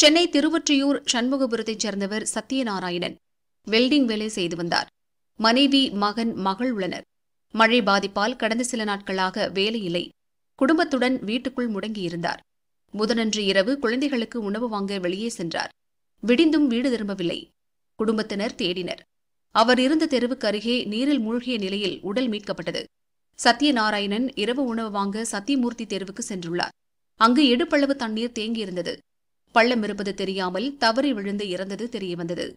சென்னை திருவொற்றியூர் சண்முகபுரத்தைச் சேர்ந்தவர் சத்யநாராயணன் வெல்டிங் வேலை செய்து வந்தார் மனைவி மகன் மகள் உள்ளனர் மழை பாதிப்பால் கடந்த சில நாட்களாக வேலையில்லை குடும்பத்துடன் வீட்டுக்குள் முடங்கியிருந்தார் புதனன்று இரவு குழந்தைகளுக்கு உணவு வாங்க வெளியே சென்றார் விடிந்தும் வீடு திரும்பவில்லை குடும்பத்தினர் தேடினர் அவர் இருந்த தெருவுக்கு அருகே நீரில் மூழ்கிய நிலையில் உடல் மீட்கப்பட்டது சத்யநாராயணன் இரவு உணவு வாங்க சத்தியமூர்த்தி தெருவுக்கு சென்றுள்ளார் அங்கு எடுப்பளவு தண்ணீர் தேங்கியிருந்தது பள்ளம் இருப்பது தெரியாமல் தவறி விழுந்து இறந்தது தெரியவந்தது